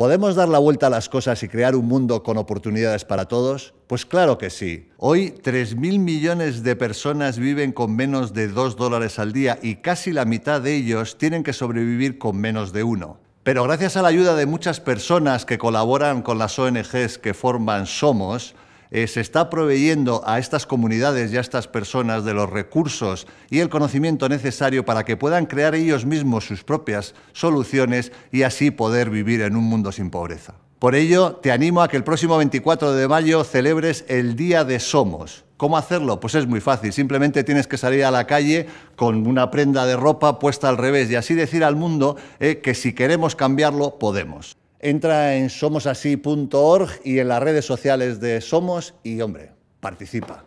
¿Podemos dar la vuelta a las cosas y crear un mundo con oportunidades para todos? Pues claro que sí. Hoy 3.000 millones de personas viven con menos de 2 dólares al día y casi la mitad de ellos tienen que sobrevivir con menos de uno. Pero gracias a la ayuda de muchas personas que colaboran con las ONGs que forman Somos, eh, se está proveyendo a estas comunidades y a estas personas de los recursos y el conocimiento necesario para que puedan crear ellos mismos sus propias soluciones y así poder vivir en un mundo sin pobreza. Por ello, te animo a que el próximo 24 de mayo celebres el Día de Somos. ¿Cómo hacerlo? Pues es muy fácil. Simplemente tienes que salir a la calle con una prenda de ropa puesta al revés y así decir al mundo eh, que si queremos cambiarlo, podemos. Entra en somosasí.org y en las redes sociales de Somos y, hombre, participa.